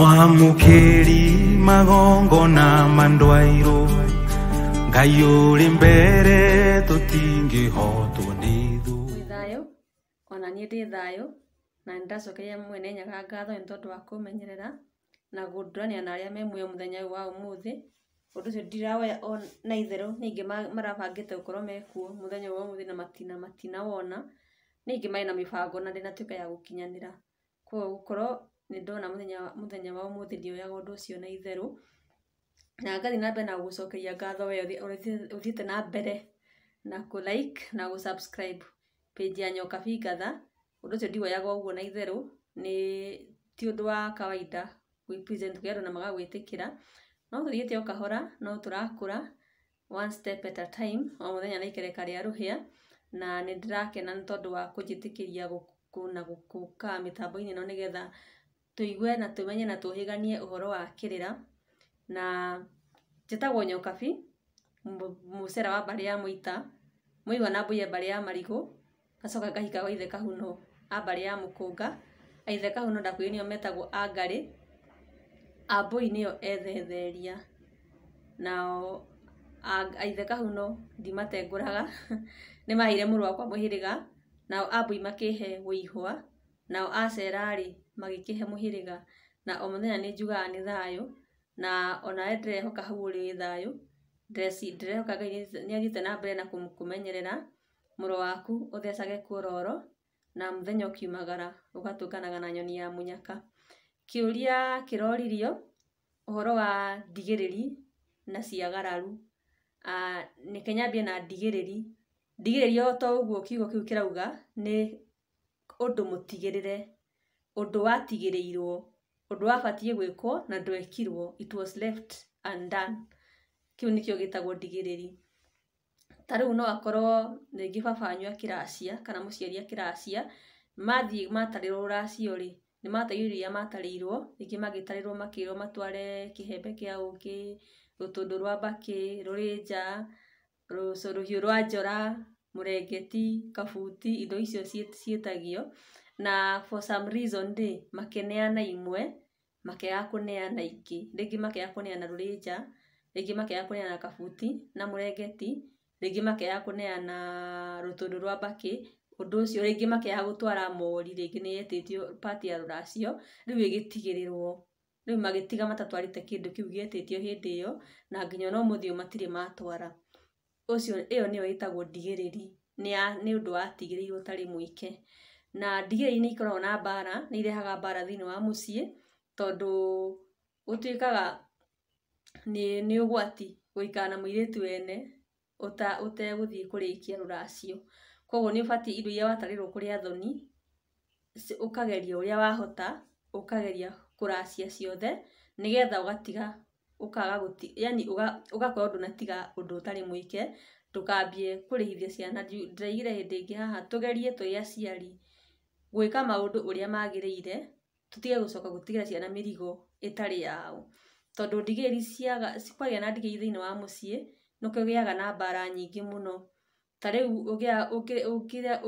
mwamukĩri magongo na mandwairo ngai ũrĩ mbere tũtingĩhotwo nĩ thũ thayo ona niĩ ndĩ thayũ na nĩndacokeria mwene nyaga ngatho nĩ tondũ wa kũmenyerera na gũndũrania na arĩa me muoyo muthenya ũyũ wa ũmũthĩ ũndũ ũcio ndirawoya na itherũ nĩ marabangite marabangĩte mekuo muthenya ũyũ wa ũmũthĩ na matina matina wona aingĩ mai na mĩbango na ndĩnatuĩka ya gukinyanira koguo gũkorwo ndona muthenya wa umuthi ndioyaga undu cio na itheru na ngathi na mbere na gucokeria ngatho we uthiite na mbere na ku like na gu subscribe page ya nyoka bingatha undu ucio ndioyaga uguo na itheru ni ti undu wa kawaida gwi present kwi andu na magagwitikira no tuthiite o kahora no turakura one step at a time o muthenya na ikereka ria ruhia na nä ndä rakena nä tondå wa kå njä tä kä ria na gå kaa mä tambo-inä no nä getha tũigue na tũmenye na tũhĩganie ũhoro wa kĩrĩra na njĩtagwo Nyokabi mũcera wa mbarĩ ya Mũita Mũigua na Mbũiya mbarĩ ya Marigũ ngacoka ngahika gwa ithe kahuno a mbarĩ ya Mũkũnga aithe kahuno Kahũnũ ndakuĩ nĩo metagwo Angarĩ a Mbũi nĩo Ethetheria nao aithe kahuno Kahũnũ ndimatengũraga nĩmaheire mũrũ wakwa mũhĩrĩga nao a Mbũi makĩhe Wũihwa nao a magikihe muhiriga na o mũthenya ni njugaga nĩ thayũ na onawe ndĩrehoka hau ũrĩ wĩ thayũ ndĩrehoka Ngai ni athiĩte na mbere na kumenyerera muro waku ũthecage kũroro na muthenya ũkiumagara ũgatũnganaga na nyoni ya munyaka kiuria kiroririo uhoro wa ndigĩrĩri na ciagararu, kenya nyambie na ndigĩrĩri. Ndigĩrĩri o ta ũguo kiugo kĩu kĩrauga ni undu mutigirire ũndũ watigĩrĩirwo ũndũ wabatiĩ gwĩkwo na ndwekirwo it was left undone kĩu nĩkĩo gĩtagwo ndigĩrĩri ta rĩu no akorwo rĩngĩ baba wanyu akĩracia kana mũciari akĩracia mathiĩ matarĩrwo rũracio rĩ nĩ matarirwo iria matarĩirwo rĩngĩ magĩtarĩrwo makĩrwo matware kĩhembe kĩa ũkĩ rũtũndũ rwa mbakĩ rũrĩ nja rũhiũ rwa njora mũrengeti kabuti indo icio ciĩtagio na for some reason ri makineana imwe makea kuneana ingi ringi makea kuneana rurija ringi makea kuneana kabuti na murengeti ringi makea kuneana rutundu rwa mbaki undu ucio ringi makea gutwara mori ringi ni yetitio pati ya ruracio riu igitigirirwo riu magitiga matatwarite kindu kiu gietitio hindi iyo na nginya no muthio matire matwara ucio iyo niyo itagwo ndigiriri ni undu watigirirwo tari mwike na ndigiri nä ikoragwo na mbara nä irehaga mbara thä inä wa må ciä tondå gå tuä kaga nä å gwati gå ikara na må irä tu ene tegå thiä kå rä kia rå koguo nä å batiä indo iria watarä rwo kå rä athoni å kageria å rä a wahota å kageria kå racia ciothe nä getha å gatiga å kaga yani ũgakorwo ndå natiga å ndå å tarä mwä ke ndå kambie kå rä hithia ciana ndiraigire hä ndä ingä haha tå gerie twä aciari gwika maundu uria magĩrĩire tutige gucoka gutigira ciana mirigo itari yao tondu ndigĩrĩri ciaga kwagĩa na ndigĩrĩri thĩinĩ wa mũciĩ nĩ giaga na mbara nyingĩ mũno ta rĩu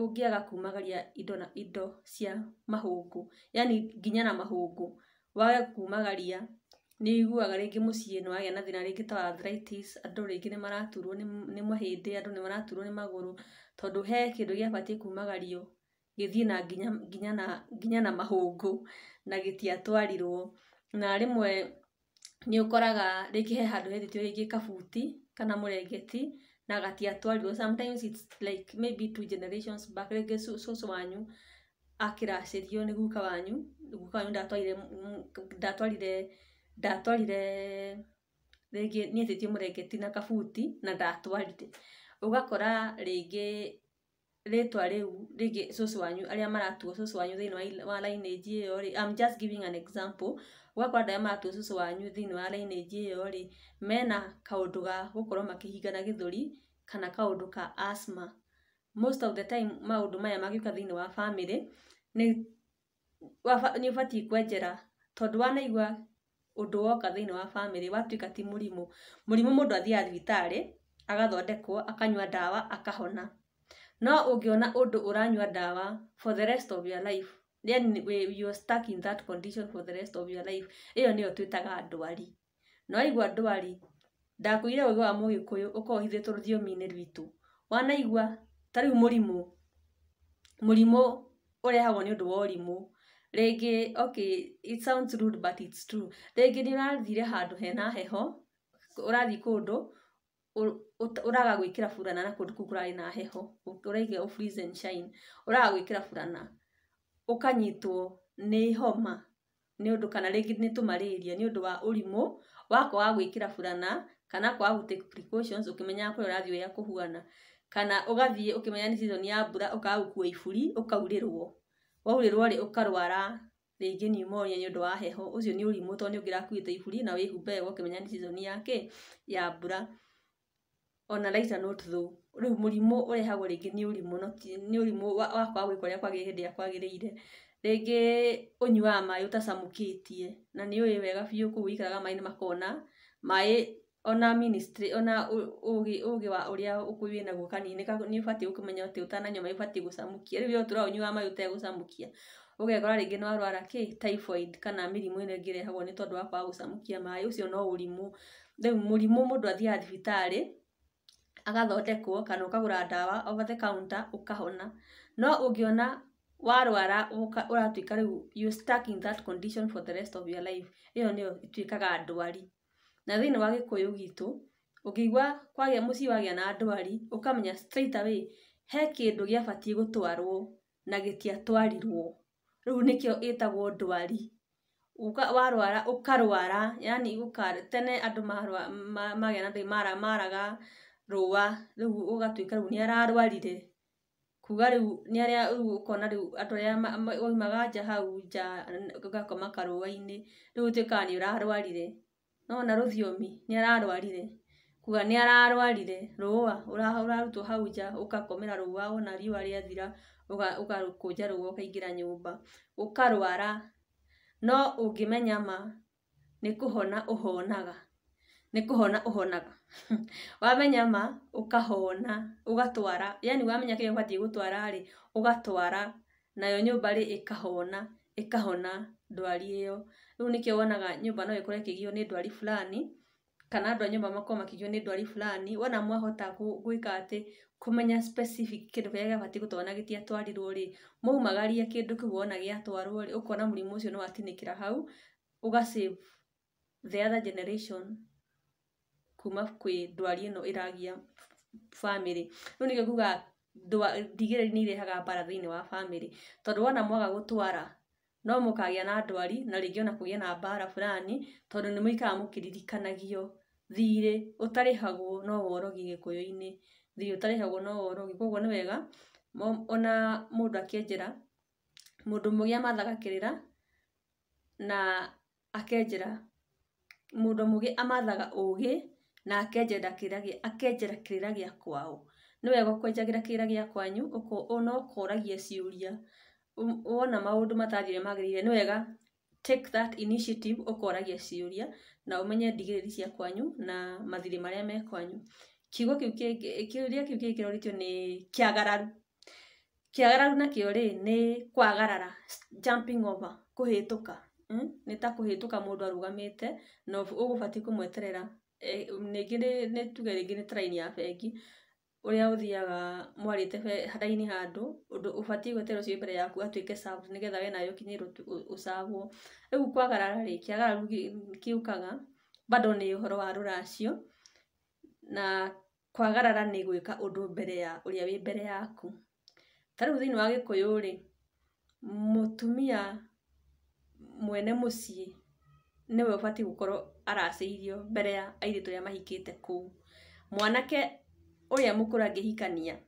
ũngĩaga kumagaria indo na indo cia mahungu yani nginya na mahungu wage kumagaria ni iguaga ringi mũciĩ ni wagĩa na thĩna rĩngĩ ta arthritis andũ ringi ni maraturwo ni mahĩndĩ andũ ni maraturwo ni maguru tondu he kĩndũ gĩabatiĩ kumagario gĩthiĩ na nginya nginya na nginya na mahũngũ na gĩtiatwarirwo na rĩmwe nĩ ũkoraga rĩngĩ he handũ hethĩtio rĩngĩ kabuti kana mũrengeti na gatiatwarirwo sometimes its like maybe two generations back rĩngĩ cũcũ wanyu akĩracĩrio nĩ guka wanyu guka wanyu ndatwarire ndatwarire ndatwarire rĩngĩ nĩetĩtio mũrengeti na kabuti na ndatwarire ũgakora rĩngĩ rĩtwa rĩu rĩngĩ cũcũ wanyu arĩa maratuo cũcũ wanyu thĩinĩ wa lineage ĩyo rĩ I'm just giving an example ũgakora andũ arĩa maratuo cũcũ wanyu thĩinĩ wa lineage ĩyo rĩ mena kaũndũ ga gũkorwo makĩhingana gĩthũri kana kaũndũ ka asthma most of the time maũndũ maya magĩũka thĩinĩ wa family nĩ nĩ ũbatiĩ kwenjera tondũ wanaigua ũndũ woka thĩinĩ wa family watuĩka ti mũrimũ mũrimũ mũndũ athiaga thibitarĩ agathondekwo akanyua ndawa akahona no ungiona undu uranywa dawa for the rest of your life then we, you are stuck in that condition for the rest of your life iyo nĩyo twitaga ndwari no waigua ndwari ndakuire ũgĩ wa mũgĩkũyũ ũkorwo turuthio mine rwitu wana wanaigua tari rĩu mũrimũ mũrimũ ũrehagwo nĩ ũndũ wa ũrimũ rĩngĩ okay it sounds rude but it's true rĩngĩ ni ũrathire handu hena heho urathi kundu uraga gwikira furana na kundu kuu kurari na heho u freeze and shine uraga gwikira furana ukanyitwo ni homa nä å kana ringi ni tå ni nä wa å wako wa gwikira furana kana kwa u take precautions ukimenya kwa radio ya kuhuana kana ugathie ukimenya ni season ya mbura å kaga gå kua iburi å kaurä ri ukarwara ringi ni å karwara rĩngĩ wa heho ũcio nĩ ũrimũ tondũ nĩ ũngĩrakuĩte iburi na wĩhumbe wega ũkĩmenya nĩ season ya kĩ ya mbura ona later not though rĩu mũrimũ ũrehagwo rĩngĩ nĩ ũrimũ nĩ ũrimũ wa kwa gwĩka ũrĩa kwagĩrĩire hĩndĩ ĩrĩa kwagĩrĩire rĩngĩ ũnyuaga maaĩ ũtacamũkĩtie na ni ũĩ wega biũ ku ũikaraga maaĩ nĩ makona mai ona ministry ona ugi ugi wa na ũrĩa wĩnaguo kaninĩka nĩ ũbatiĩ gũkĩmenya atĩ ũtananyua maaĩ ũbatiĩ gũcamũkia rĩu we ũtũũraga ũnyuaga maaĩ ũtegũcamũkia ũgekora ringi nĩ warwara ki typhoid kana mĩrimũ ĩno ĩngĩ ĩrehagwo nĩ tondũ wa kwa gũcamũkia mai ucio no ũrimũ rĩu mũrimũ mũndũ athiaga thibitari agathondekwo kana ũkagũra ndawa over the counter ũkahona no ũngĩona warwara ũratuĩka rĩu you stuck in that condition for the rest of your life ĩyo nĩyo ĩtuĩkaga ndwari na thĩinĩ wa gĩkũyũ gitũ ũngĩigua kwagĩa mũciĩ wagĩa na ndwari ũkamenya straight away he kĩndũ gĩabatiĩ gũtwarwo na gĩtiatwarirwo rĩu nĩkĩo ĩtagwo ndwari warwara ũkarwara yani tene andũ magĩa na maraga u rũa rĩu ũgatuĩka rĩu nĩ ararwarire kuga rĩu nĩ arĩa rĩu ũkona rĩu andũ arĩa waimaga nja hau nja ũgakoma karũa-inĩ rĩu ũtuĩkaga nĩ ũrarwarire nĩ wona rũthiomi nĩ ararwarire kuga nĩ ararwarire rũa ũrarutwo hau nja ũgakomera rũa wona riũa rĩathira ũgakũnja rũa ũkaingĩra nyũmba ũkarwara no ũngĩmenya ma nĩ kũhona ũhonaga nikuhona uhonaga wamenya ma ukahona ugatwara yani wamenya kä rä gutwara ri ugatwara nayo nyumba ri ikahona ikahona ndwari iyo riu rä wonaga nyumba no ä kigio ni ndwari fulani kana andå a nyumba makorwo makigio ni ndwari fulani wona mwahota gwä ka atä kå specific kindu ndå kä rä a gä batiä gå twarwo na gä maumagaria kä ndå wona gä atwarwo rä å kona må rimå å hau ugasave the other generation kuma kwĩ ndwari ĩno iragia family rĩu nĩkĩo kuga ndigĩrĩri nĩ irehaga mbara thini wa family tondu wona mwaga gutwara no mũkagĩa na ndwari na rĩngĩ ona kũgĩe na mbara burani tondũ nĩ mũikaraga mũkĩririkanagio thiirĩ ũtarĩhagwo no worogi gĩkũyũ thire thiirĩ ũtarĩhagwo no worogi koguo ni wega ona mũndũ akĩenjera mũndũ mathaga kirira na akenjera mũndũ mugi amathaga ũgĩ na akenjera kĩrĩa akenjera kĩrĩra gĩa kwao nĩ wega kwenjagĩra kĩrĩra gĩa kwanyu uko no ũkoragia ciũria wona maũndũ matathiĩ ũrĩa magĩrĩire nĩ wega take that initiative ũkoragia ciũria na ũmenye ndigĩrĩri cia kwanyu na mathirĩ marĩa me kwanyu kiugo kĩu kĩngĩ kĩũria kĩu kĩngĩ kĩroritio nĩ kĩagararu kĩagararu nakĩo rĩ nĩ kwagarara jumping over kũhĩtũka hmm? nĩ ta kũhĩtũka mũndũ arũgamĩte na ũgũbatiĩ kũmweterera ningĩ eh, nĩ tuge rĩngĩ nĩ taraini ya bengi ũrĩa ũthiaga mwarĩte raini handũ ũndũ ũbatiĩ gweterwo ũcio wĩ mbere yaku atuĩke served nĩgetha we nawe ũkinyĩrwo ũcagwo rĩu kwagarara rĩ å gĩũkaga bado nĩ ũhoro wa rũracio na kwagarara nĩ gwĩka ũndũ mbere ya ũrĩa wĩ mbere yaku ta rĩu iniä wa gĩkũyũ rĩ mũtumia mwene mũciĩ nä we å batiä gå korwo araciriobereå räamahikä tek u mwanakeå rä amåkå rngä hikanianaenda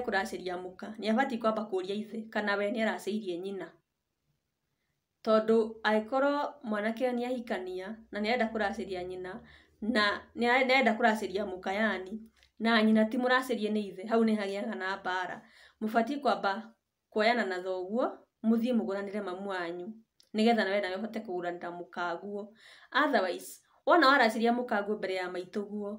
kå racä ria mkanäabatiäwmak rieaaärieya tondå angäkorwo mwanake nä ahikania nanäenda kå ria aenda kå rariam aayatimå rarie eaunäagä a amå batiä kwambakwoyananathoguo må thiä må gnanä re mamu anyu nigetha nawe nawe hote kugura nda mukaguo otherwise wona waraciria mukaguo mbere ya maituguo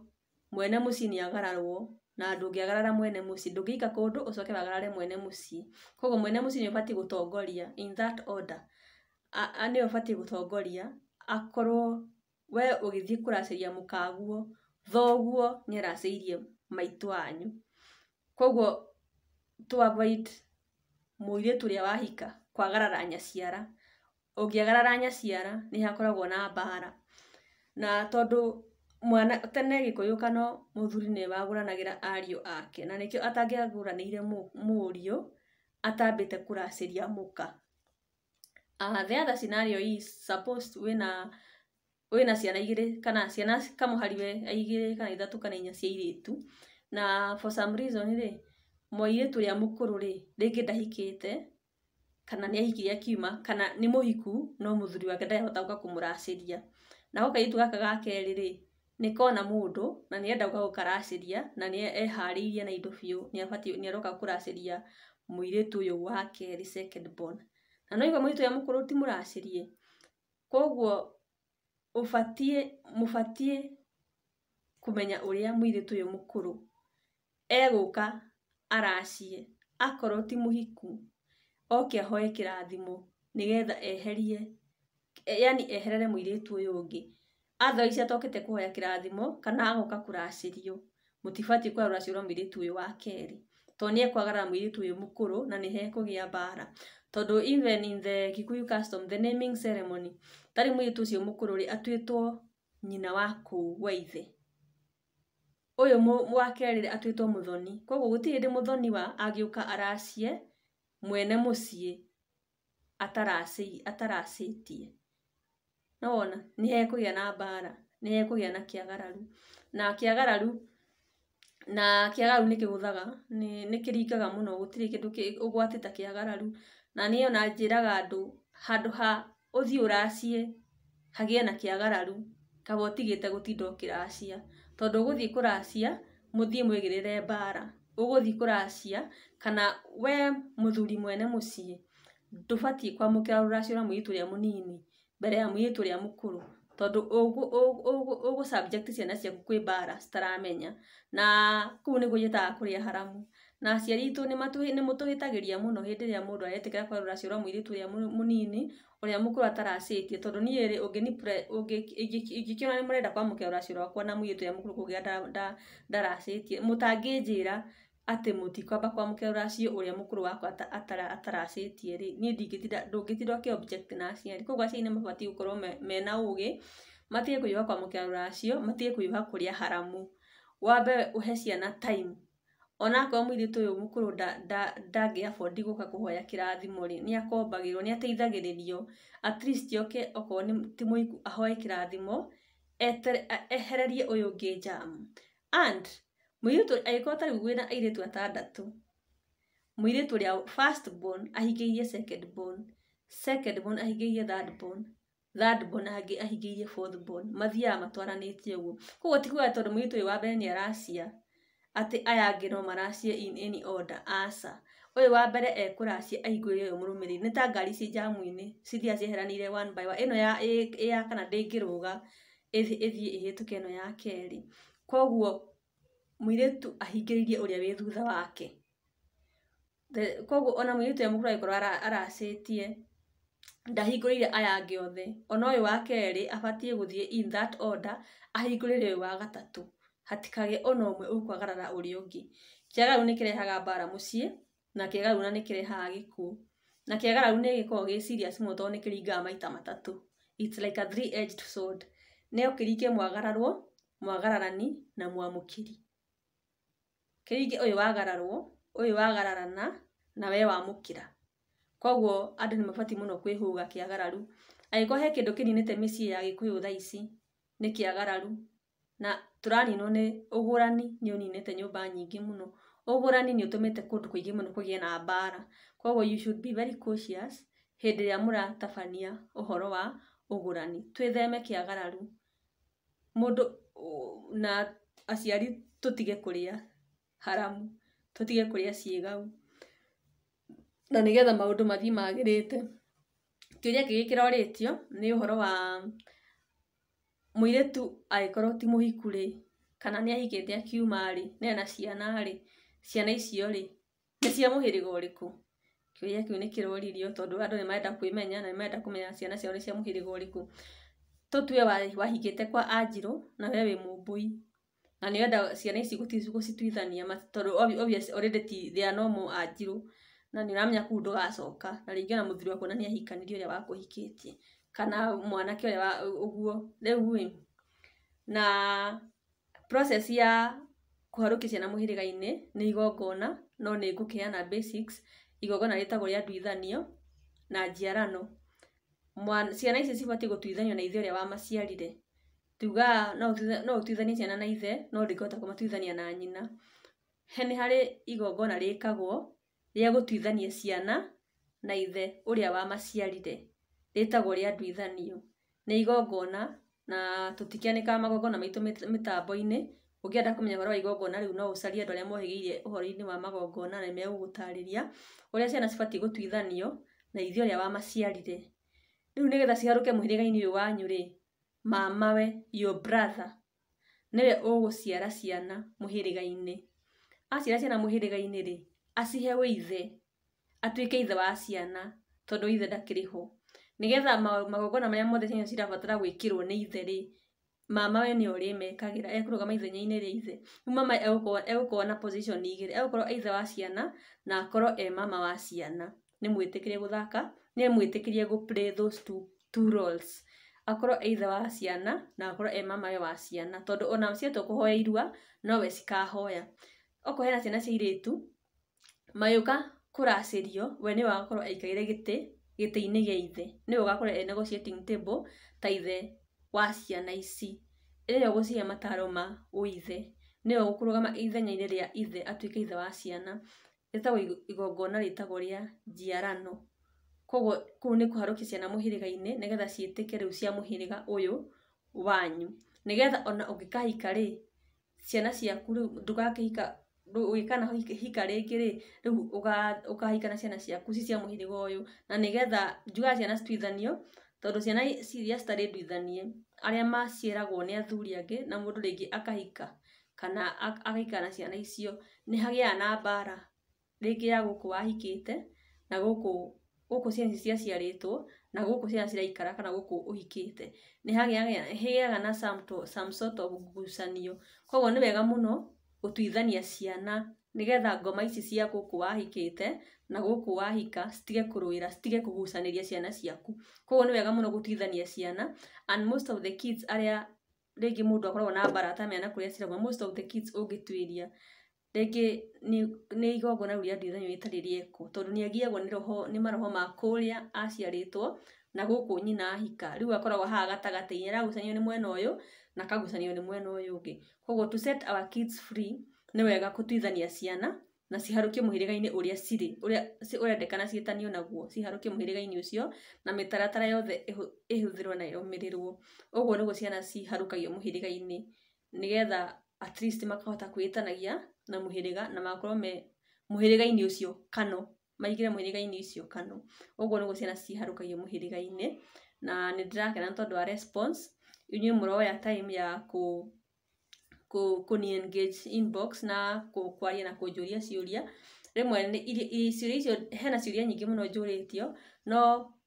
mwene ni agararwo na ndungiagarara mwene mucii ndungiika kundu ucoke wagarare mwene mucii kogo mwene mucii ni ubatiĩ gutongoria in that order ani ubatiĩ gutongoria akorwo we ũgĩthiĩ kũracĩria mukaguo thoguo nĩ aracĩirie maitũ anyu koguo to avoid mũirĩtu ũrĩa wahika kwagarara nyaciara ũngĩagarara nyaciara ni hakoragwo na mbaara na tondũ mwana tene gĩkũyũ kana mũthuri nĩ wagũranagĩra ariũ ake na nĩkĩo atangĩagũranĩire mũriũ atambĩte kũracĩria mũka uh, the other scenario is supposed wĩna wĩna ciana igire kana ciana kamũhariwe igire kana ithatũ kana inya cia airĩtu na for some reason rĩ mũirĩtu ũrĩa mukuru ri ringi ndahikĩte kana nä ahikirie akiuma kana nä må hiku no må thuri wake ndahota gå ka kå må racä ria naho kairitu gaka ga rä nä kona må ndå na nä enda gå ka gå karacä ria na nä eharä irie na indo biå nä aroka kå racä ria må irä tu å yå wa kerä na noigua må ritå ya må kå rå ti må racä rie koguo må batiä kå menya å rä a må irä tu å yå må kå rå egå ka aracie akorwo ti må hiku oke ahoe kĩrathimo nĩgetha eherie e, yani eherere mũirĩtu ũyũ ũngĩ Otherwise ici atokĩte kũhoya kĩrathimo kana agoka kũracĩrio mũtibatiĩ kuoya rũracio rwa mũirĩtu ũyũ wa kerĩ tondũ nĩ ekwagarara mũirĩtu ũyũ mũkũrũ na nĩ hekũgĩa mbaara tondũ even in the Kikuyu custom the naming ceremony tarĩ mũirĩtu ũcio mũkũrũ rĩ atuĩtwo nyina wa kũu wa ithe ũyũ wa kerĩ atuĩtwo mũthoni koguo gũtirĩ hĩndĩ mũthoni wa agĩũka aracie mwene må ciä mũciĩ ataracĩtie. Nĩ wona gä a na mbara nä hekå gä a na kä agararu na kä agararu na kä kä agararu nä gå thaga kĩagarari nĩ kĩgũthaga, nĩ kĩringaga mũno gũtirĩ kĩndũ gwatä ta kä agararu Na niĩ ona njĩraga andũ handũ ha racie hagä e na kä kĩagarari, kaba ũtigĩte gũtinda ũkĩracia, tondũ ũgũthiĩ kũracia rä re mbara ũgũthiĩ kuracia kana we muthuri mwene mũciĩ ndũbatiĩ kwamũkĩra rũracio rwa mũirĩtu ũrĩa munini mbere ya mũirĩtu ũrĩa mũkũrũ tondũ ugu subject ciana ciaku kwĩ mbaara citaramenya na kũu nĩguo njĩtaga kũrĩa haramu na aciari aitũ nĩ mũtũhĩtagĩria mũno hĩndĩ ĩrĩa mũndũ aretĩkĩra kuoya rũracio rwa mũirĩtu ũrĩa mũnini ũrĩa mũkũrũ ataracĩtie tondũ niĩ rĩ ingĩkĩona nĩ mũrenda kwamũkĩra rũracio rwakwa na mũirĩtu ũrĩa mukuru kũngĩra ndaracĩtie mutangijira atä må tikwamba kwamå rå å rä a må kå rå wakwa ataracä tie rä niä ndå ngä tinda na aciari koguo aciari nä mabatiĩ gå korwo mena å gä matige kå kwa må kera racio matige kå yuha kå rä a haramu wambe å he ciana time onakorwo mũirĩtu ũyũ mũkũrũ ndangĩ abondi gũka kũhoya kĩrathimo rĩ nĩ akombagĩrwo nĩ ateithagĩrĩrio at least oke okorwo nĩ ti mũiku ahoe kĩrathimo ehererie ũyũ ũngĩ njamu and mũirĩtu agĩkorwo tarĩu wĩna airĩtu atandatũ mũirĩtu ũrĩa first born ahingĩirie second born second born ahingĩirie third born third born ahingĩirie fourth born mathiaga matwaranĩtie ũguo koguo ti kuga tondũ mũirĩtu wa mbere nĩ aracia atĩ aya angĩ no maracie in any order aca ũyũ wa mbere ekũracia aiguĩre ũyũ mũrũmĩrĩri nĩ ta ngari ci jamu-inĩ cithiaga one by one ĩno ya ya kana ndĩngĩrũga ĩthiĩ ĩhĩtũke ĩno ya kerĩ koguo mũirĩtu ahingĩrĩirie ũrĩa wĩ thutha wake koguo ona mũirĩtu e mũkũrũ angĩkorwo aracĩtie ndahingũrĩire aya angĩ othe ona uyu wa kerĩ abatiĩ guthie in that order ahingũrĩre uyu wa gatatu hatikage ona umwe ukwagarara ũrĩa ungi kĩagalu ni kirehaga mbara mũciĩ na kĩagalu na ni kirehaga giku na kĩagalu ni gĩkoragwo gi serious mũno tondũ nĩ kĩringaga maita matatu its like a three edged sword ne kĩringe mwagararwo mwagararani na mwamukiri kiringi uyu wagararwo uyu wagararana na we wamukira koguo andå nä mabatiĩ må no kwä hũga kä he kindu ndå kä te mä ya gikuyu kå yå tha ici nä kä na tå raninwo ugurani ni gå rani nä å ninä te nyå mba nyingä må no å gå rani nä å na mbara koguo you should be very cautious hĩndĩ ĩrĩa mũratabania uhoro wa ugurani twitheme kiagararu mundu na aciari tutige kuria haramu tutige kuria ciĩ na nigetha maũndũ mathiĩ magirite kĩũria kĩngĩ kĩrorĩtio ni uhoro wa muiretu angĩkorwo ti muhiku ri kana ni ahikĩte akiuma ri rĩ na ciana ri ciana icio ri ni cia mũhĩrĩga ũrĩkũ kĩũria kĩu ni kiroririo tondu andu ni maenda kwĩmenya na ni maenda kumenya ciana ciao nĩ cia mũhĩrĩga ũrĩkũ tũtue wahikĩte kwa anjirũ na wewe mumbui na nä wenda ciana ici gå cituithania tondå obvious already ti they are normal anjirå na nä å ramenya kuu ndå gacoka na rä ngä ona må thuri wakuo na nä ahikanirie å rä a wakå hikä kana mwanake å rä a å guo rä u na process ya kũharũkia ciana mũhĩrĩga-inĩ nĩ igongona no nĩ ngũkĩheana basics igongona rĩtagwo rĩa nduithanio na njiarano ciana ici cibatiĩ gũtuithanio na ithe ũrĩa wamaciarire tuga no ũtuithanie ciana na ithe, no ndũngĩhota kũmatuithania na nyina. he ni hari igongona rikagwo rĩa gũtuithania ciana na ithe ũrĩa wamaciarire, ritagwo rĩa nduithanio. Nĩ igongona na tũtikĩanĩkaga magongona maitũ mitambo inĩ ũngĩenda kumenya ũhoro wa igongona rĩu no ũcarie andũ arĩa mohĩgĩrĩire ũhoro-inĩ wa magongona na megũgũtarĩria ũrĩa ciana cibatiĩ gutuithanio na ithe ũrĩa wamaciarire. Rĩu nĩgetha ciharũke mũhĩrĩga-inĩ ũyũ wanyu-rĩ, mamawe your brother nĩwe ũgũciara ciana mũhĩrĩga-inĩ aciara ciana mũhĩrĩga-inĩ rĩ acihewe ithe atuike ithe wa ciana tondũ ithe ndakĩrĩ ho nĩgetha magongona marĩa mothe ciana cirabatara gwikirwo ni ithe rĩ mamawe nĩ ũrĩmekagĩra ekũrũgama ithenya-inĩ rĩa ithe rĩu mama egũkorwo na position igĩrĩ egũkorwo ithe wa ciana na akorwo e mama wa ciana nĩ mwĩtĩkĩrie gũthaka nĩ mwĩtĩkĩrie gũ play those two, two roles akorwo e ithe wa ciana na akorwo e mamage wa ciana tondå ona mũciari tũkũhoya irua nowe cikahoya okorwo hena ciana cia irĩtu magĩũka kũracĩrio we nĩ wagakorwo aikaire gĩtĩ gĩtĩ-inĩ gĩa ithe nĩwe ũgakorwo e negotiating table ta ithe wa ciana ici ĩrĩa ũgũcihe mataro ma ũithe nĩwe ũkũrũgama ithenya-inĩ rĩa ithe atuĩke ithe wa ciana rĩtagwo igongona rĩtagwo rĩa koguo kuu nä kå harå ciana må hä rä ga-inä nä getha ciä ke rä u cia må hä rä ga å yå wanyu nä getha ona å ngä kahika ciana ciaku rä u ndågakähika hika rĩngĩ rĩ rĩu ũkahika na ciana ciaku ci cia mũhĩrĩga ũyũ na nĩgetha njugaga ciana cituithanio tondũ ciana iria citarĩ nduithanie arĩa maciaragwo nĩ athuri angĩ na mũndũ rĩngĩ akahika kana agahika na ciana icio nĩ hagĩaga na mbara rĩngĩ ya gũkũ wahikĩte na gũkũ guku ciana icio cia ciarĩtwo na guku ciana ciraikara kana guku uhikite ni hagĩaga na some, to, some sort of ngucanio koguo nĩ wega mũno gũtuithania ciana nigetha ngoma ici cia gũkũ wahikite na gũkũ wahika stige kuruira stige kũgucanĩria ciana ciaku koguo nĩ wega muno gutuithania ciana and most of the kids arĩa rĩngĩ mũndũ akoragwo na barata mena kuria cirauma most of the kids ũngĩtuĩria rĩngĩ nĩ igongona rĩu rĩa ndiranyo rĩtarĩ rĩekwo tondũ nĩ agiagwo nĩ roho nĩ maroho ma kũrĩa aciarĩtwo na gũkũ nyina ahika rĩu akoragwo haha gatagatĩ-inĩ aragucanio nĩ mwena ũyũ na akagucanio nĩ mwena ũyũ ũngĩ koguo to set our kids free nĩ wega gũtuithania ciana na ciharũkie mũhĩrĩga-inĩ ũrĩa cirĩ ũrĩa ũrendekana ciĩtanio naguo ciharũkie mũhĩrĩga-inĩ ũcio na mĩtaratara yothe ĩhũthĩrwo na ĩrũmĩrĩrwo ũguo nĩguo ciana ciharũkagio mũhĩrĩga-inĩ nĩgetha at least makahota kwĩĩtanagia na muhiriga na makorwo me muhiriga-ini ucio kano maigire muhiriga-ini ucio kano uguo ni guciana ciharukagio muhiriga-ini na ni ndirakena tondu wa response inyuĩ mũroya time ya ku ku ku engage inbox na ku kwaria na kunjuria ciuria rĩmwe ciũria icio hena ciuria nyingi muno njũrĩtio no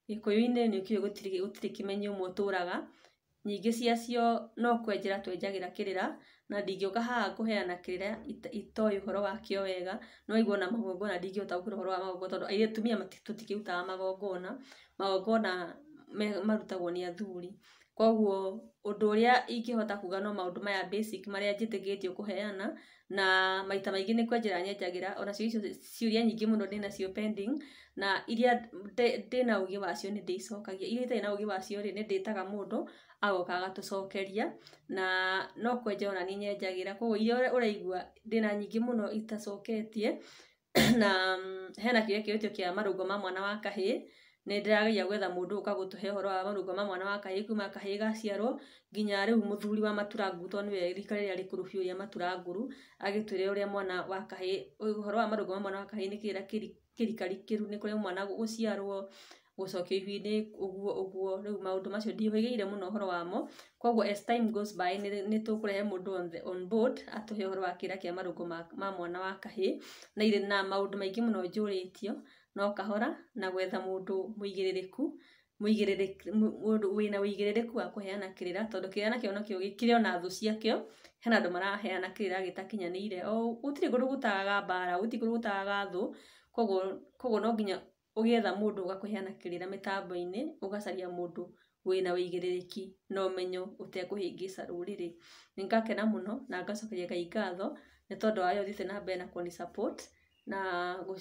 gĩkũyũ ini ni ũkiũĩ gũtirĩ gũtirĩ kĩmenyi muturaga nyingi ciacio no kwenjera twenjagira kirira na ndingĩũka haha kũheana kĩrĩra itoĩ ũhoro wakĩo wega no aigua na magongona uta gũkĩra uhoro wa magongona tondũ atumia tũtikĩrutaga magongona magongona marutagwo nĩ athuri kwoguo ũndũ ũrĩa ingĩhota kuuga no maundu maya basic maria njĩtĩkĩtio kũheana na maita maingi ni kwa njĩra nyenjagĩra ona cio icio nyingi muno ndina ndĩnacio pending na iria ndĩ na ũgĩ wacio nĩ ndĩicokagia iria itarĩ na ũgĩ wacio rĩ nĩ ndĩtaga mũndũ agoka agatũcokeria na no kwenja ona nĩ nyenjagĩra koguo iria ũraigua ndĩna nyingĩ mũno itacoketie na mm, hena kĩrĩa kĩũtio kĩa marũngo ma mwana wa kahĩĩ nĩ ndĩrageria gwetha mũndũ ũka gũtũhe horo wa marũngo ma mwana wa kahĩĩ kuma kahĩĩ gaciarwo nginya rĩu mũthuri wa maturanguru tondũ we rika rĩrĩa rĩkũrũ biũ rĩa maturanguru agĩtwĩre ũrĩa mwana wa kahĩĩ ũhoro wa marũngo ma mwana wa kahĩĩ nĩ kĩrĩa kĩrikari kĩru nĩ kũrĩ mwana guciarwo gũcokio ihu-inĩ uguo ũguo rĩu maũndũ macio ndihĩgĩire muno ũhoro wamo kwoguo as time goes by nĩ tũkũrehe mundu on the on board atuhe ũhoro wa kira kia marungu ma mwana wa kahi na ire na maundu maingĩ muno njũrĩtio no kahora na gwetha mundu mũndũ mũigĩrĩrĩku mũndũ na ũigĩrĩrĩku wa kuheana kirira tondu kĩrĩra nakĩo nakĩo gikire ona thũ ciakĩo hena andũ maraheana kĩrĩra gĩtakinyanĩire gũtirĩ kũndũ gũtagaga mbaara gũtirĩ kũndũ gũtagaga thu koguo no nginya ũgĩetha mũndũ ũgakũheana kĩrĩra mĩtambo-inĩ ũgacaria mũndũ wĩna ũigĩrĩrĩki na ũmenyo ũtekũhĩngĩca rũrĩrĩ. Nĩ ngakena mũno na ngacokeria Ngai ngatho nĩ tondũ wa wĩra ũthiĩte na mbere na kũnĩ support na gũ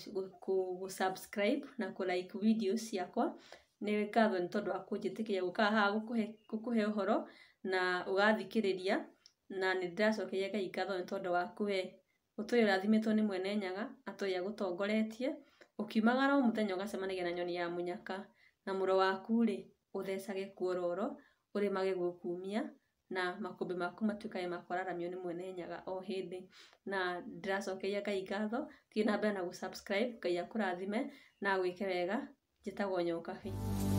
subscribe na kũ like videos ciakwa. Nĩ ngatho nĩ tondũ wa kũnjĩtĩkĩria gũkaga haha gũkũhe ũhoro na ũgathikĩrĩria na nĩ ndĩracokeria Ngai ngatho nĩ tondũ waku we. Gũtũire ũrathimĩtwo nĩ Mwene Nyaga Atũĩ agũtongoretie, ũkiumagara o mũthenya ũgacemanagia na nyoni ya mũnyaka, na mũro waku-rĩ, kuororo kwororo, mage gukumia na makũmbĩ maku matuĩkage ma kwararamio nĩ Mwene Nyaga o hĩndĩ. Na ndĩracokeria Ngai ngatho, thiĩ na mbere na gũ subscribe, Ngai akũrathime na agwĩke wega. Njĩtagwo Nyokabi.